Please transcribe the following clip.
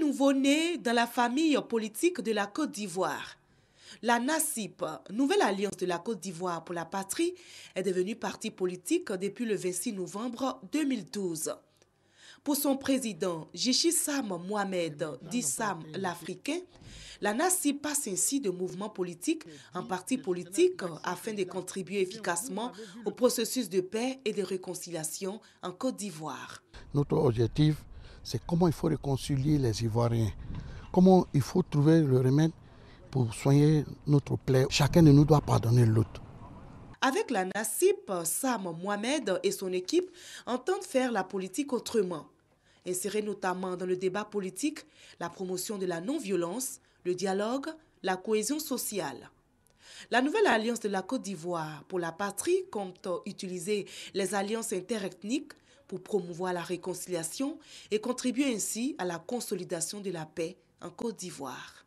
nouveau-né dans la famille politique de la Côte d'Ivoire. La NACIP, Nouvelle Alliance de la Côte d'Ivoire pour la patrie, est devenue parti politique depuis le 26 novembre 2012. Pour son président, Jichisam Sam Mohamed, dit Sam l'Africain, la NACIP passe ainsi de mouvement politique en parti politique afin de contribuer efficacement au processus de paix et de réconciliation en Côte d'Ivoire. Notre objectif, c'est comment il faut réconcilier les Ivoiriens, comment il faut trouver le remède pour soigner notre plaie. Chacun ne nous doit pardonner l'autre. Avec la NASIP, Sam Mohamed et son équipe entendent faire la politique autrement. Insérer notamment dans le débat politique la promotion de la non-violence, le dialogue, la cohésion sociale. La nouvelle alliance de la Côte d'Ivoire pour la patrie compte utiliser les alliances interethniques promouvoir la réconciliation et contribuer ainsi à la consolidation de la paix en Côte d'Ivoire.